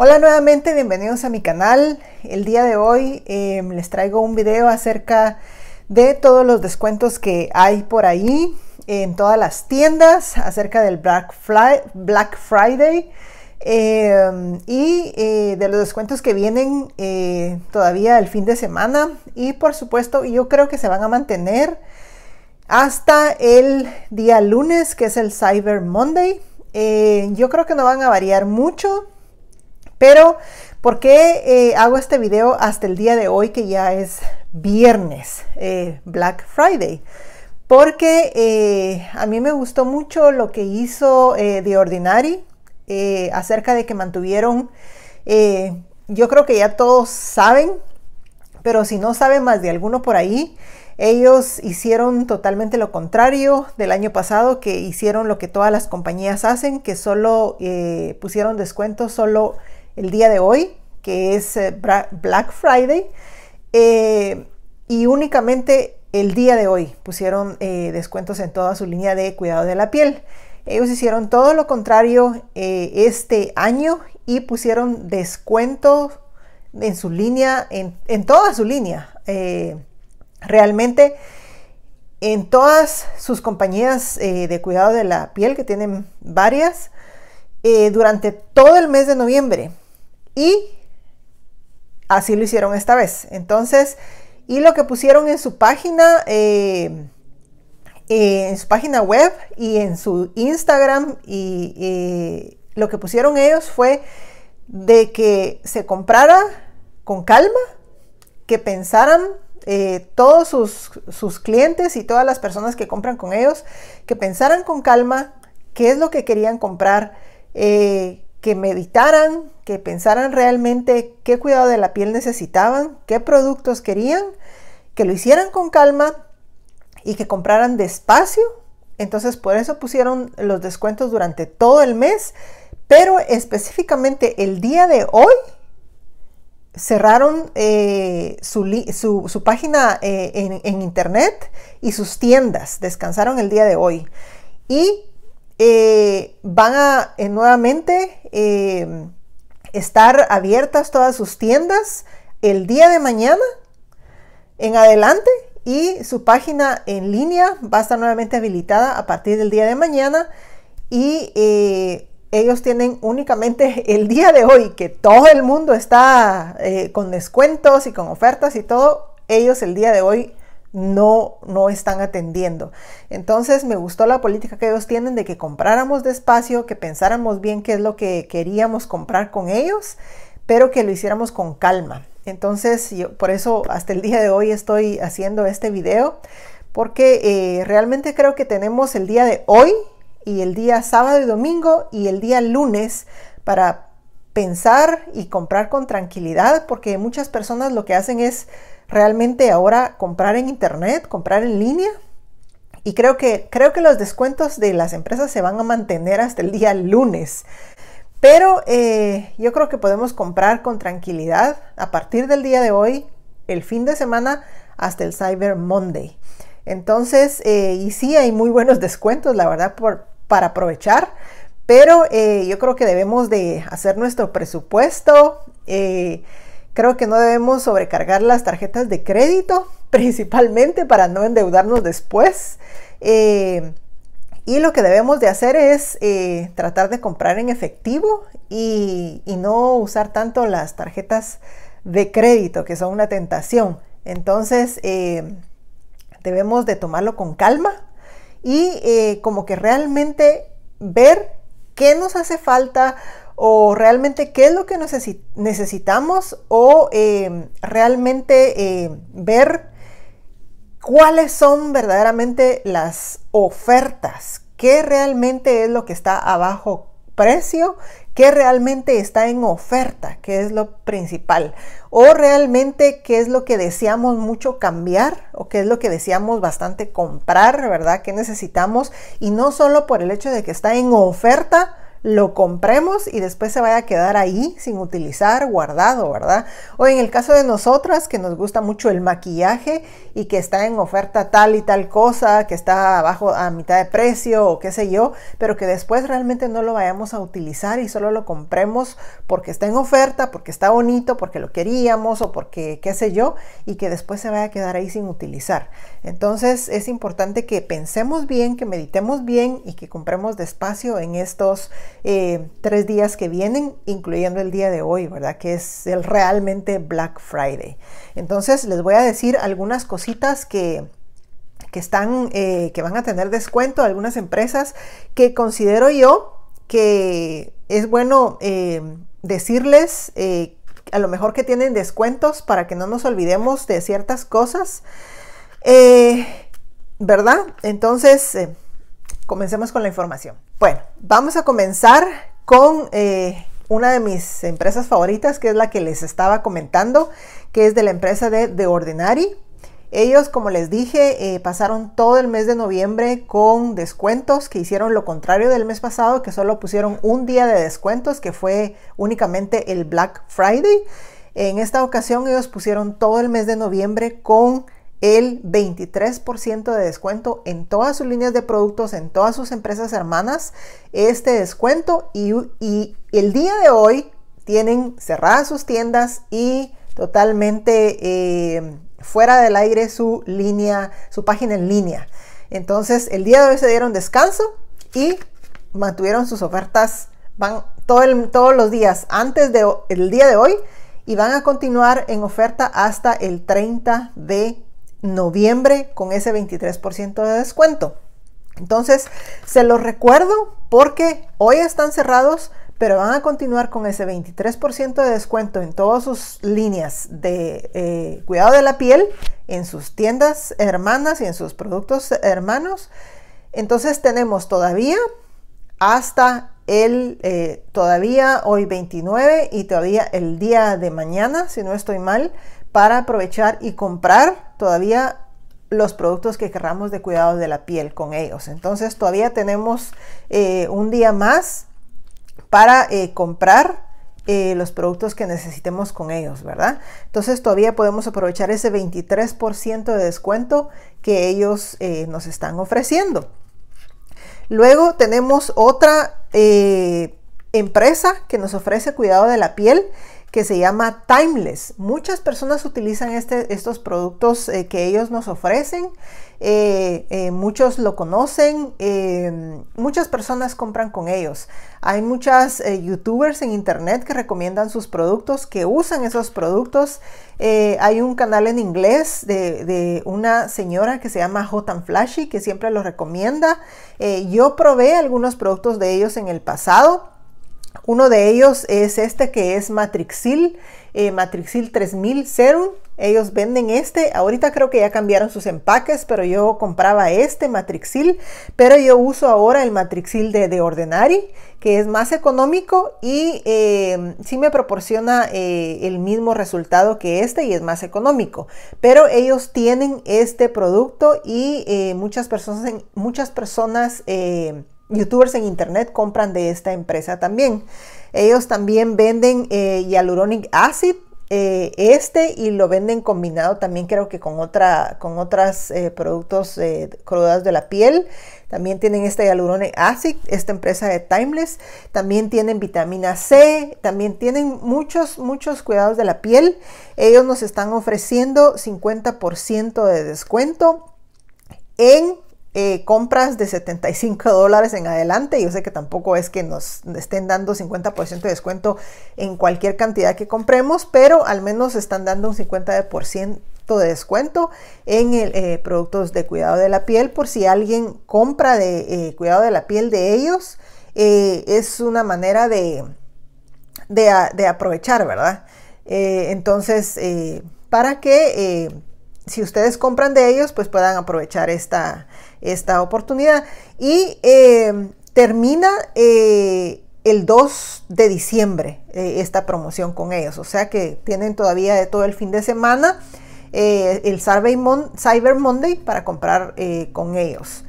Hola nuevamente, bienvenidos a mi canal. El día de hoy em, les traigo un video acerca de todos los descuentos que hay por ahí en todas las tiendas, acerca del Black, Black Friday em, y eh, de los descuentos que vienen eh, todavía el fin de semana. Y por supuesto, yo creo que se van a mantener hasta el día lunes, que es el Cyber Monday. Eh, yo creo que no van a variar mucho pero, ¿por qué eh, hago este video hasta el día de hoy que ya es viernes, eh, Black Friday? Porque eh, a mí me gustó mucho lo que hizo The Ordinary acerca de que mantuvieron, yo creo que ya todos saben, pero si no saben más de alguno por ahí, ellos hicieron totalmente lo contrario del año pasado, que hicieron lo que todas las compañías hacen, que solo pusieron descuentos solo el día de hoy, que es eh, Black Friday, eh, y únicamente el día de hoy pusieron eh, descuentos en toda su línea de cuidado de la piel. Ellos hicieron todo lo contrario este año y pusieron descuentos en su línea, en, en toda su línea. realmente en todas sus compañías de cuidado de la piel, que tienen varias, durante todo el mes de noviembre. Y así lo hicieron esta vez. Entonces, y lo que pusieron en su página, eh, eh, en su página web y en su Instagram, y eh, lo que pusieron ellos fue de que se comprara con calma, que pensaran todos sus, clientes y todas las personas que compran con ellos, que pensaran con calma qué es lo que querían comprar, que meditaran, que pensaran realmente qué cuidado de la piel necesitaban, qué productos querían, que lo hicieran con calma y que compraran despacio. Entonces por eso pusieron los descuentos durante todo el mes, pero específicamente el día de hoy cerraron eh, su, página eh, en, internet y sus tiendas, descansaron el día de hoy. Y eh, van a nuevamente estar abiertas todas sus tiendas el día de mañana en adelante y su página en línea va a estar nuevamente habilitada a partir del día de mañana y eh, ellos tienen únicamente el día de hoy que todo el mundo está eh, con descuentos y con ofertas y todo, ellos el día de hoy no, no están atendiendo. Entonces me gustó la política que ellos tienen de que compráramos despacio, que pensáramos bien qué es lo que queríamos comprar con ellos, pero que lo hiciéramos con calma. Entonces yo por eso hasta el día de hoy estoy haciendo este video, porque eh, realmente creo que tenemos el día de hoy y el día sábado y domingo y el día lunes para pensar y comprar con tranquilidad, porque muchas personas lo que hacen es realmente ahora comprar en internet, comprar en línea. Y creo que, creo que los descuentos de las empresas se van a mantener hasta el día lunes. Pero eh, yo creo que podemos comprar con tranquilidad a partir del día de hoy, el fin de semana, hasta el Cyber Monday. Entonces, eh, y sí hay muy buenos descuentos, la verdad, por, para aprovechar. Pero eh, yo creo que debemos de hacer nuestro presupuesto. Creo que no debemos sobrecargar las tarjetas de crédito, principalmente para no endeudarnos después. Eh, y lo que debemos de hacer es eh, tratar de comprar en efectivo y, no usar tanto las tarjetas de crédito, que son una tentación. Entonces, eh, debemos de tomarlo con calma y como que realmente ver qué nos hace falta o realmente qué es lo que necesitamos o em, realmente em, ver cuáles son verdaderamente las ofertas, qué realmente es lo que está a bajo precio, qué realmente está en oferta, qué es lo principal, o realmente qué es lo que deseamos mucho cambiar, o qué es lo que deseamos bastante comprar, ¿verdad? ¿Qué necesitamos? Y no solo por el hecho de que está en oferta, lo compremos y después se vaya a quedar ahí sin utilizar, guardado, ¿verdad? O en el caso de nosotras, que nos gusta mucho el maquillaje y que está en oferta tal y tal cosa, que está abajo a mitad de precio o qué sé yo, pero que después realmente no lo vayamos a utilizar y solo lo compremos porque está en oferta, porque está bonito, porque lo queríamos o porque qué sé yo, y que después se vaya a quedar ahí sin utilizar. Entonces es importante que pensemos bien, que meditemos bien y que compremos despacio en estos eh, tres días que vienen, incluyendo el día de hoy, ¿verdad? Que es el realmente Black Friday. Entonces les voy a decir algunas cositas que, que están, eh, que van a tener descuento algunas empresas que considero yo que es bueno eh, decirles a lo mejor que tienen descuentos para que no nos olvidemos de ciertas cosas. ¿Verdad? Entonces, comencemos con la información. Bueno, vamos a comenzar con eh, una de mis empresas favoritas, que es la que les estaba comentando, que es de la empresa de The Ordinary. Ellos, como les dije, eh, pasaron todo el mes de noviembre con descuentos que hicieron lo contrario del mes pasado, que solo pusieron un día de descuentos, que fue únicamente el Black Friday. En esta ocasión ellos pusieron todo el mes de noviembre con el 23% de descuento en todas sus líneas de productos, en todas sus empresas hermanas, este descuento y, el día de hoy tienen cerradas sus tiendas y totalmente eh, fuera del aire su línea, su página en línea. Entonces, el día de hoy se dieron descanso y mantuvieron sus ofertas van todo todos los días antes del día de hoy y van a continuar en oferta hasta el 30 de noviembre con ese 23% de descuento. Entonces, se los recuerdo porque hoy están cerrados, pero van a continuar con ese 23% de descuento en todas sus líneas de eh, cuidado de la piel, en sus tiendas hermanas y en sus productos hermanos. Entonces tenemos todavía hasta el, eh, todavía hoy 29 y todavía el día de mañana, si no estoy mal, para aprovechar y comprar todavía los productos que querramos de cuidado de la piel con ellos. Entonces todavía tenemos eh, un día más para eh, comprar eh, los productos que necesitemos con ellos, ¿verdad? Entonces todavía podemos aprovechar ese 23% de descuento que ellos nos están ofreciendo. Luego tenemos otra empresa que nos ofrece cuidado de la piel que se llama Timeless. Muchas personas utilizan este, estos productos eh, que ellos nos ofrecen. Eh, eh, muchos lo conocen, muchas personas compran con ellos. Hay muchas youtubers en internet que recomiendan sus productos, que usan esos productos. hay un canal en inglés de, una señora que se llama Jotan Flashy que siempre lo recomienda. yo probé algunos productos de ellos en el pasado. Uno de ellos es este que es Matrixil, eh, Matrixil 3000 Serum. Ellos venden este. Ahorita creo que ya cambiaron sus empaques, pero yo compraba este Matrixil. Pero yo uso ahora el Matrixil de, de Ordinary, que es más económico y em, sí me proporciona eh, el mismo resultado que este y es más económico. Pero ellos tienen este producto y eh, muchas personas, muchas personas em, youtubers en internet compran de esta empresa también. Ellos también venden eh, hyaluronic acid, eh, este, y lo venden combinado también creo que con, otra, con otros eh, productos eh, crudas de la piel. También tienen este hyaluronic acid, esta empresa de Timeless. También tienen vitamina C, también tienen muchos, muchos cuidados de la piel. Ellos nos están ofreciendo 50% de descuento en eh, compras de 75 dólares en adelante. Yo sé que tampoco es que nos estén dando 50% de descuento en cualquier cantidad que compremos, pero al menos están dando un 50% de descuento en eh, productos de cuidado de la piel por si alguien compra de eh, cuidado de la piel de ellos. es una manera de, de, de aprovechar, ¿verdad? entonces, para que si ustedes compran de ellos, pues puedan aprovechar esta, esta oportunidad. Y eh, termina eh, el 2 de diciembre eh, esta promoción con ellos, o sea que tienen todavía de todo el fin de semana el Cyber Monday para comprar con ellos.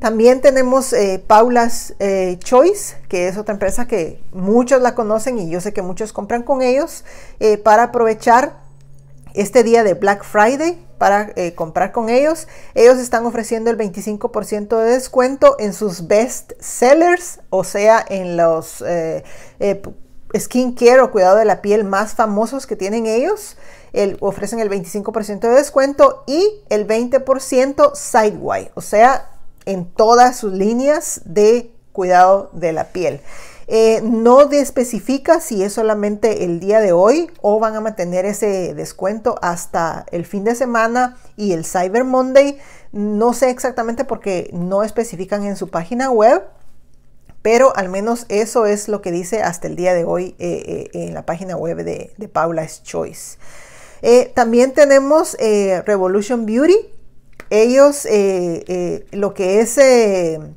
También tenemos Paula's Choice, que es otra empresa que muchos la conocen y yo sé que muchos compran con ellos para aprovechar este día de Black Friday para eh, comprar con ellos. Ellos están ofreciendo el 25% de descuento en sus best sellers, o sea, en los eh, eh skincare o cuidado de la piel más famosos que tienen ellos. ofrecen el 25% de descuento y el 20% sideway, o sea, en todas sus líneas de cuidado de la piel. Eh, no especifica si es solamente el día de hoy o van a mantener ese descuento hasta el fin de semana y el Cyber Monday. No sé exactamente porque no especifican en su página web, pero al menos eso es lo que dice hasta el día de hoy eh, eh, en la página web de, Paula's Choice. también tenemos Revolution Beauty. Ellos, lo que es en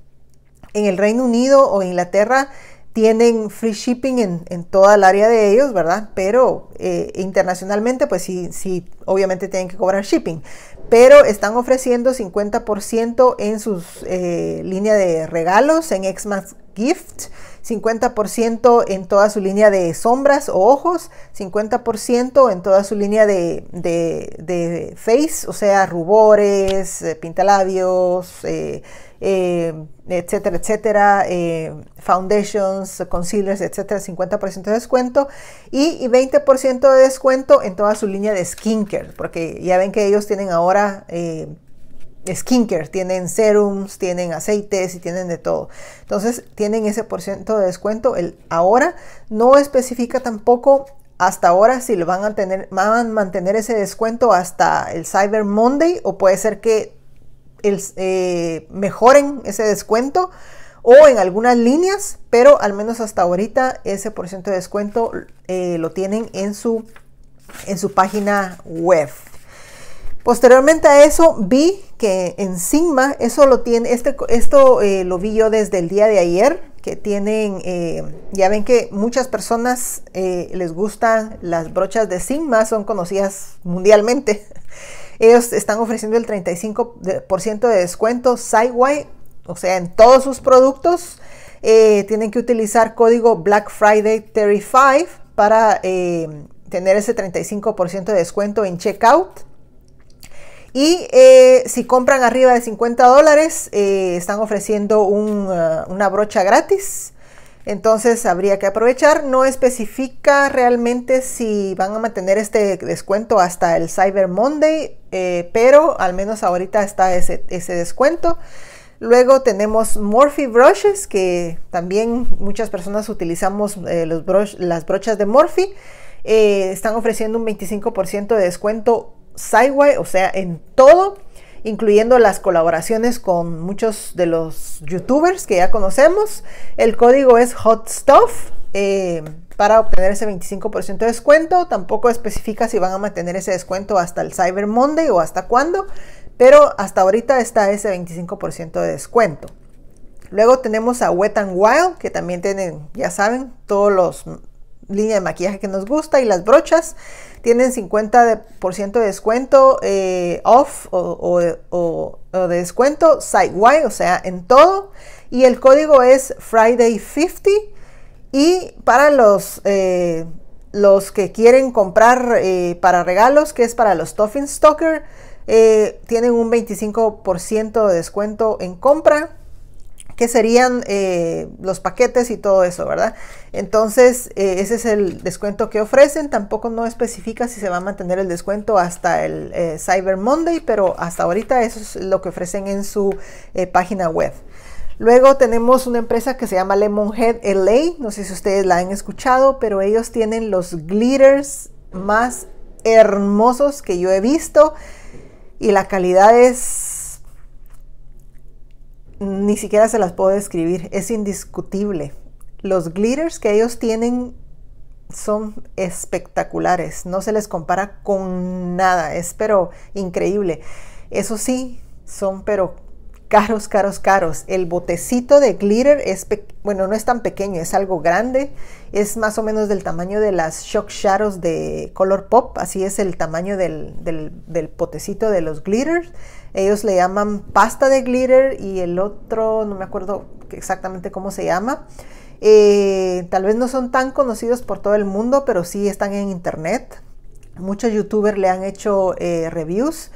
el Reino Unido o Inglaterra, tienen free shipping en, en toda el área de ellos, ¿verdad? Pero eh, internacionalmente, pues si... sí obviamente tienen que cobrar shipping, pero están ofreciendo 50% en sus eh, línea de regalos en Xmas Gift, 50% en toda su línea de sombras o ojos, 50% en toda su línea de, face, o sea, rubores, eh, pintalabios, eh, eh, etcétera, etcétera, foundations, concealers, etcétera, 50% de descuento y, 20% de descuento en toda su línea de skin porque ya ven que ellos tienen ahora eh, skincare, tienen serums, tienen aceites y tienen de todo. Entonces tienen ese por ciento de descuento. El ahora no especifica tampoco hasta ahora si lo van a tener, van a mantener ese descuento hasta el Cyber Monday o puede ser que el, eh, mejoren ese descuento o en algunas líneas, pero al menos hasta ahorita ese por ciento de descuento eh, lo tienen en su en su página web. Posteriormente a eso vi que en Sigma, eso lo tiene, este, esto eh, lo vi yo desde el día de ayer, que tienen, eh, ya ven que muchas personas eh, les gustan las brochas de Sigma, son conocidas mundialmente. Ellos están ofreciendo el 35% de descuento sideway, o sea, en todos sus productos. tienen que utilizar código Black Friday 35 para tener ese 35% de descuento en checkout. Y eh, si compran arriba de 50 dólares, eh, están ofreciendo uh, una brocha gratis. Entonces habría que aprovechar. No especifica realmente si van a mantener este descuento hasta el Cyber Monday, eh, pero al menos ahorita está ese, descuento. Luego tenemos Morphe Brushes, que también muchas personas utilizamos las brochas de Morphe. Eh, están ofreciendo un 25% de descuento sideway, o sea, en todo, incluyendo las colaboraciones con muchos de los youtubers que ya conocemos. El código es Hot Stuff. Eh, para obtener ese 25% de descuento. Tampoco especifica si van a mantener ese descuento hasta el Cyber Monday o hasta cuándo, pero hasta ahorita está ese 25% de descuento. Luego tenemos a Wet and Wild, que también tienen, ya saben, todos los línea de maquillaje que nos gusta y las brochas tienen 50% de descuento eh, off o, de descuento site-wide, o sea, en todo. Y el código es Friday50. Y para los, eh, los que quieren comprar eh, para regalos, que es para los Toffin Stalker, tienen un 25% de descuento en compra que serían eh, los paquetes y todo eso, ¿verdad? Entonces, eh, ese es el descuento que ofrecen. Tampoco no especifica si se va a mantener el descuento hasta el eh, Cyber Monday, pero hasta ahorita eso es lo que ofrecen en su página web. Luego tenemos una empresa que se llama Lemonhead LA, no sé si ustedes la han escuchado, pero ellos tienen los glitters más hermosos que yo he visto y la calidad es ni siquiera se las puedo describir, es indiscutible. Los glitters que ellos tienen son espectaculares, no se les compara con nada, es pero increíble. Eso sí, son pero caros, caros, caros. El botecito de glitter es, bueno, no es tan pequeño, es algo grande. Es más o menos del tamaño de las Shock Shadows de Color Pop. Así es el tamaño del, botecito de los glitters. Ellos le llaman pasta de glitter y el otro, no me acuerdo exactamente cómo se llama. Eh, tal vez no son tan conocidos por todo el mundo, pero sí están en internet. Muchos youtubers le han hecho eh, reviews,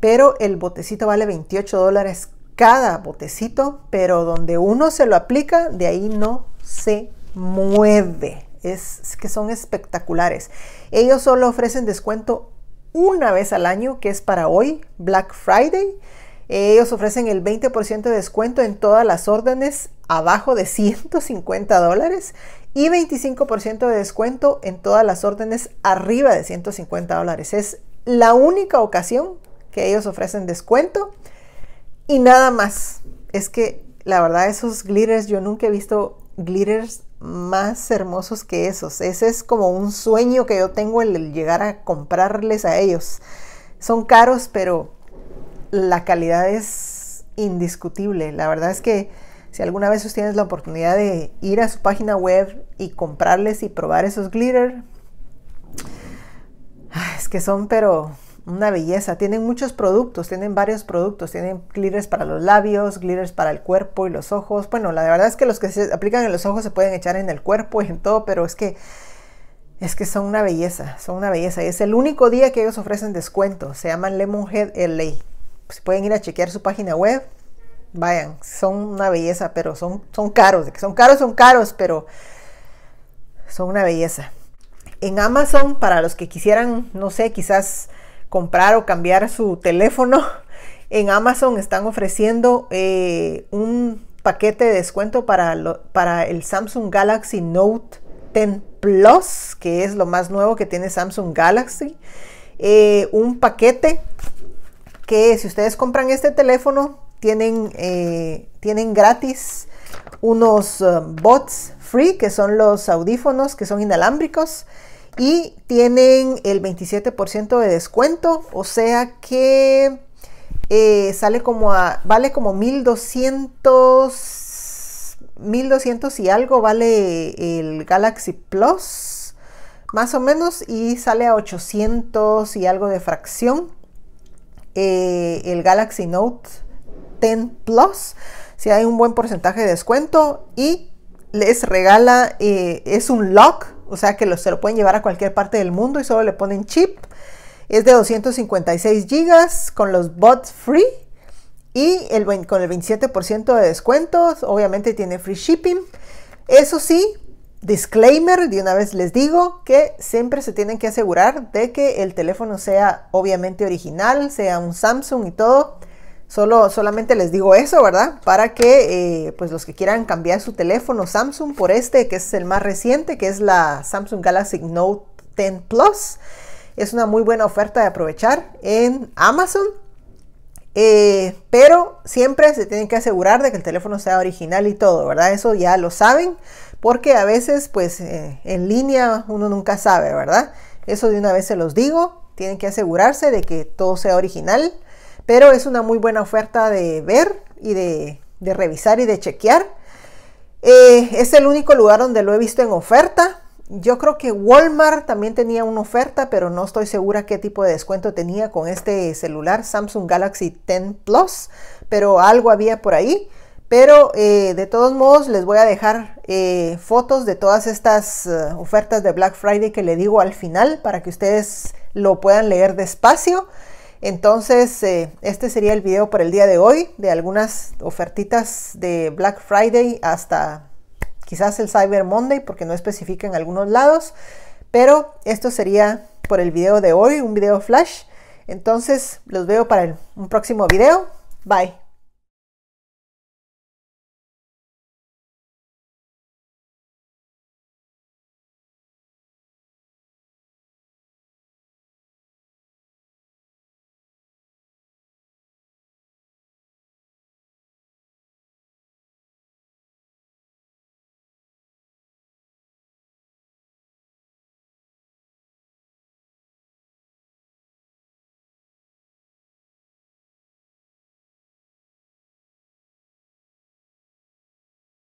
pero el botecito vale 28 dólares cada botecito, pero donde uno se lo aplica, de ahí no se mueve. Es, que son espectaculares. Ellos solo ofrecen descuento una vez al año, que es para hoy, Black Friday. Ellos ofrecen el 20% de descuento en todas las órdenes abajo de 150 dólares y 25% de descuento en todas las órdenes arriba de 150 dólares. Es la única ocasión que ellos ofrecen descuento y nada más. Es que la verdad esos glitters, yo nunca he visto glitters más hermosos que esos. Ese es como un sueño que yo tengo el llegar a comprarles a ellos. Son caros, pero la calidad es indiscutible. La verdad es que si alguna vez tienes la oportunidad de ir a su página web y comprarles y probar esos glitter, ah, es que son pero una belleza. Tienen muchos productos, tienen varios productos, tienen glitters para los labios, glitters para el cuerpo y los ojos. Bueno, la verdad es que los que se aplican en los ojos se pueden echar en el cuerpo y en todo, pero es que es que son una belleza, son una belleza. Y es el único día que ellos ofrecen descuento. Se llaman Lemonhead LA. Si pueden ir a chequear su página web. Vayan, son una belleza, pero son, son caros. De que son caros, son caros, pero son una belleza. En Amazon, para los que quisieran, no sé, quizás comprar o cambiar su teléfono, en Amazon están ofreciendo eh, un paquete de descuento para, para el Samsung Galaxy Note 10 Plus, que es lo más nuevo que tiene Samsung Galaxy. Eh, un paquete que si ustedes compran este teléfono, tienen, eh, tienen gratis unos bots free, que son los audífonos que son inalámbricos y tienen el 27% de descuento, o sea que eh, sale como a, vale como 1200, 1200 y algo vale el Galaxy Plus, más o menos, y sale a 800 y algo de fracción eh, el Galaxy Note 10 Plus, si hay un buen porcentaje de descuento y les regala, eh, es un lock o sea que se lo pueden llevar a cualquier parte del mundo y solo le ponen chip. Es de 256 GB con los bots free y con el 27% de descuentos. Obviamente tiene free shipping. Eso sí, disclaimer, de una vez les digo que siempre se tienen que asegurar de que el teléfono sea obviamente original, sea un Samsung y todo. Solo, solamente les digo eso, ¿verdad? Para que eh, pues los que quieran cambiar su teléfono Samsung por este, que es el más reciente, que es la Samsung Galaxy Note 10 Plus, es una muy buena oferta de aprovechar en Amazon. Eh, pero siempre se tienen que asegurar de que el teléfono sea original y todo, ¿verdad? Eso ya lo saben, porque a veces pues eh, en línea uno nunca sabe, ¿verdad? Eso de una vez se los digo, tienen que asegurarse de que todo sea original pero es una muy buena oferta de ver y de, revisar y de chequear. Eh, es el único lugar donde lo he visto en oferta. Yo creo que Walmart también tenía una oferta, pero no estoy segura qué tipo de descuento tenía con este celular Samsung Galaxy 10 Plus, pero algo había por ahí. Pero eh, de todos modos les voy a dejar eh, fotos de todas estas ofertas de Black Friday que le digo al final para que ustedes lo puedan leer despacio. Entonces, eh, este sería el video por el día de hoy de algunas ofertitas de Black Friday hasta quizás el Cyber Monday, porque no especifica en algunos lados. Pero esto sería por el video de hoy, un video flash. Entonces, los veo para el, un próximo video. Bye.